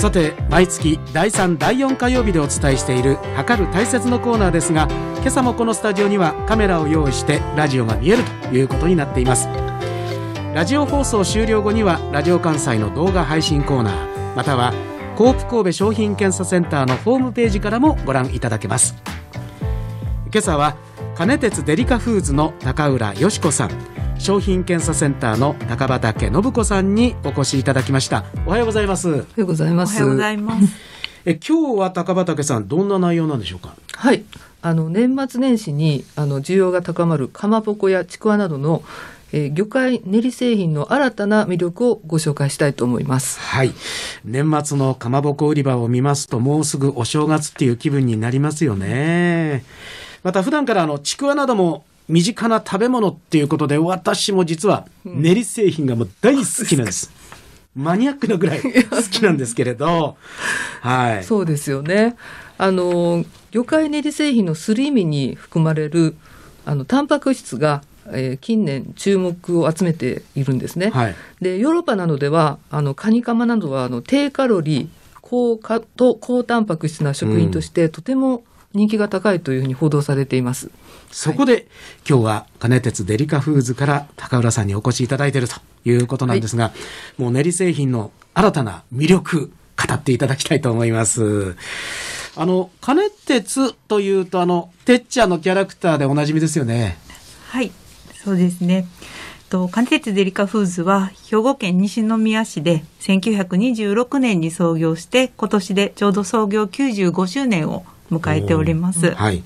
さて毎月第3第4火曜日でお伝えしている「測る大切」のコーナーですが今朝もこのスタジオにはカメラを用意してラジオが見えるということになっていますラジオ放送終了後にはラジオ関西の動画配信コーナーまたはコープ神戸商品検査センターのホームページからもご覧いただけます今朝は金鉄デリカフーズの高浦よし子さん商品検査センターの高畑信子さんにお越しいただきましたおはようございますおはようございますおはようございます え今日は高畑さんどんな内容なんでしょうかはいあの年末年始にあの需要が高まるかまぼこやちくわなどのえー、魚介練り製品の新たな魅力をご紹介したいと思います。はい。年末のかまぼこ売り場を見ますと、もうすぐお正月っていう気分になりますよね。また普段からあの、ちくわなども身近な食べ物っていうことで、私も実は練り製品がもう大好きなんです。うん、マニアックなぐらい好きなんですけれど、はい。そうですよね。あの、魚介練り製品のすり身に含まれる、あの、タンパク質がえー、近年注目を集めているんですね。はい、でヨーロッパなどではあのカニカマなどはあの低カロリー高カと高タンパク質な食品として、うん、とても人気が高いというふうに報道されています。そこで、はい、今日は金鉄デリカフーズから高浦さんにお越しいただいているということなんですが、はい、もう練り製品の新たな魅力、語っていただきたいと思います。あの、金鉄というと、あの、てっちゃんのキャラクターでおなじみですよね。はい、そうですね。と関鉄デリカフーズは兵庫県西宮市で1926年に創業して今年でちょうど創業95周年を迎えております。はい。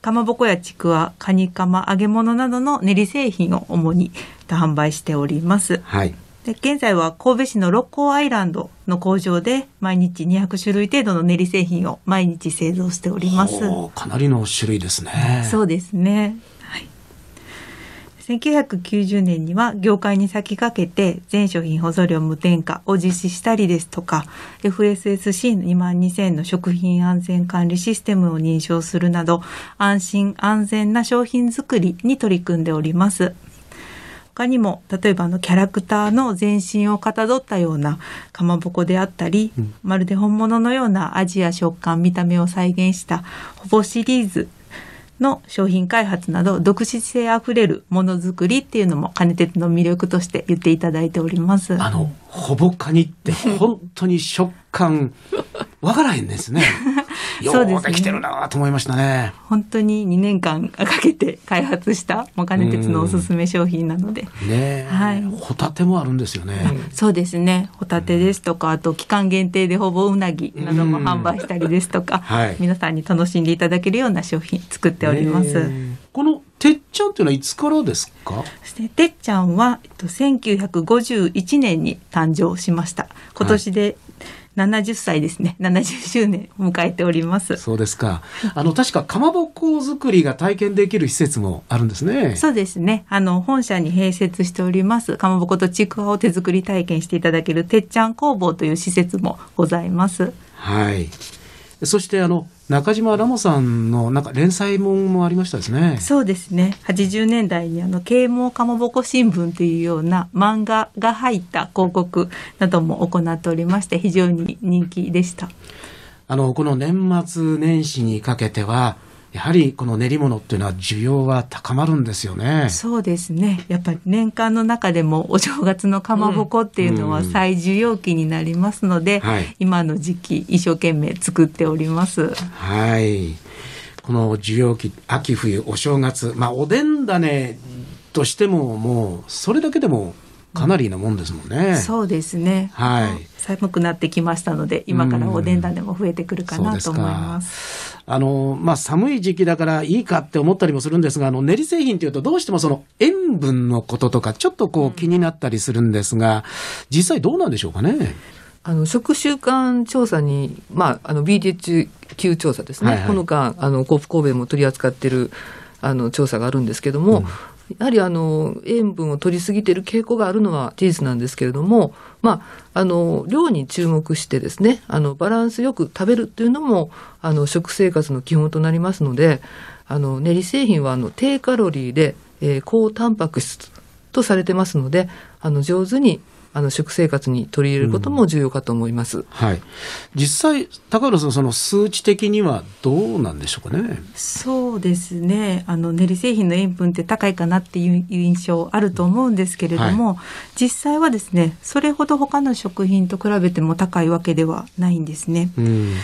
かまぼこやちくわ、かにかま、揚げ物などの練り製品を主に販売しております。はい。で現在は神戸市の六甲アイランドの工場で毎日200種類程度の練り製品を毎日製造しております。かなりの種類ですね。そうですね。1990年には業界に先駆けて全商品保存料無添加を実施したりですとか、FSSC22000 の食品安全管理システムを認証するなど、安心安全な商品作りに取り組んでおります。他にも例えばのキャラクターの全身をかたどったようなかまぼこであったり、まるで本物のような味や食感見た目を再現したほぼシリーズの商品開発など独自性あふれるものづくりっていうのも金鉄の魅力として言っていただいておりますあのほぼカニって本当に食感 わからへんですねようできてるなと思いましたね、ね、本当に2年間かけて開発したモカネ鉄のおすすめ商品なので、ねはい、ホタテもあるんですよね、そうですねホタテですとかあと期間限定でほぼうなぎなども販売したりですとか、はい、皆さんに楽しんでいただけるような商品作っております。このてっちゃんっていうのはいつからですかてっちゃんは、えっと、1951年に誕生しました今年で70歳ですね、70周年を迎えております。そうですか。あの、確かかまぼこ作りが体験できる施設もあるんですね。そうですね。あの、本社に併設しております、かまぼことちくわを手作り体験していただけるてっちゃん工房という施設もございます。はい。そしてあの中島ラモさんのなんか連載ももありましたですね。そうですね。80年代にあの啓蒙かまぼこ新聞というような漫画が入った広告なども行っておりまして非常に人気でした。あのこの年末年始にかけてはやはりこの練り物っていうのは需要は高まるんですよね。そうですね。やっぱり年間の中でもお正月のかまぼこっていうのは最需要期になりますので、うんうんはい、今の時期一生懸命作っております。はい。この需要期、秋冬お正月、まあおでんだねとしてももうそれだけでもかなりなもんですもんね。そうですね。はい。寒くなってきましたので、今からおでん種も増えてくるかなと思います。あの、まあ、寒い時期だからいいかって思ったりもするんですが、あの、練り製品っていうとどうしてもその塩分のこととか、ちょっとこう気になったりするんですが、実際どうなんでしょうかね。あの食習慣調査に、まあ、あの BDQ 調査ですね、はいはい、この間あの神戸も取り扱ってるあの調査があるんですけども、うん やはりあの、塩分を取りすぎている傾向があるのは事実なんですけれども、まあ、あの、量に注目してですね、あの、バランスよく食べるっていうのも、あの、食生活の基本となりますので、あの、練り製品はあの、低カロリーで、えー、高タンパク質とされてますので、あの、上手にあの食生活に取り入れることも重要かと思います、うん、はい、実際、高原さん、その数値的にはどうなんでしょうかね。そうですねあの練り製品の塩分って高いかなっていう印象あると思うんですけれども、うんはい、実際はですねそれほど他の食品と比べても高いわけではないんですね。うん、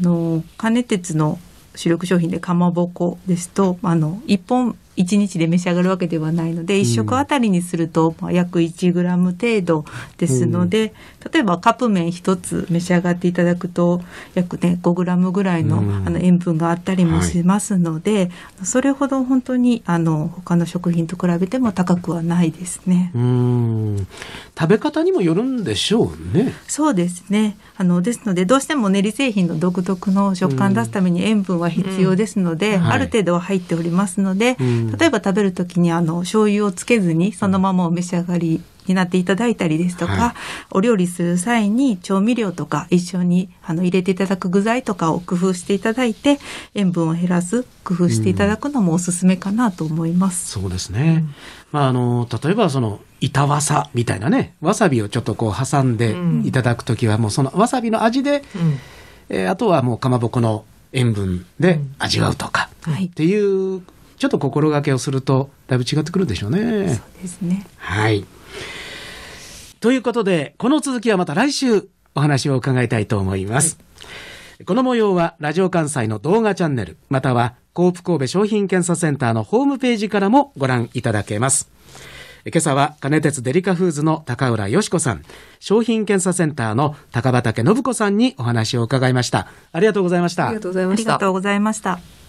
あの加熱鉄の主力商品でかまぼこですとあの1本1日で召し上がるわけではないので1食あたりにすると約 1g 程度ですので、例えばカップ麺1つ召し上がっていただくと約ね 5g ぐらいのあの塩分があったりもしますので、それほど本当にあの他の食品と比べても高くはないですね。食べ方にもよるんでしょうね。そうですねあのですのでどうしても練り製品の独特の食感出すために塩分は必要ですので、うんはい、ある程度は入っておりますので。例えば食べる時にあの醤油をつけずにそのままお召し上がりになっていただいたりですとか、はい、お料理する際に調味料とか一緒にあの入れていただく具材とかを工夫していただいて塩分を減らす工夫していただくのもおすすめかなと思います。うん、そうですね、まあ、あの例えばその板わさみたいなねわさびをちょっとこう挟んでいただく時は、もうそのわさびの味で、うん、えー、あとはもうかまぼこの塩分で味わうとか、はい、っていうちょっと心がけをすると、だいぶ違ってくるでしょうね。そうですね。はい。ということで、この続きはまた来週お話を伺いたいと思います。はい、この模様は、ラジオ関西の動画チャンネル、または、コープ神戸商品検査センターのホームページからもご覧いただけます。今朝は金鉄デリカフーズの高浦よし子さん、商品検査センターの高畑信子さんにお話を伺いました。ありがとうございました。ありがとうございました。ありがとうございました。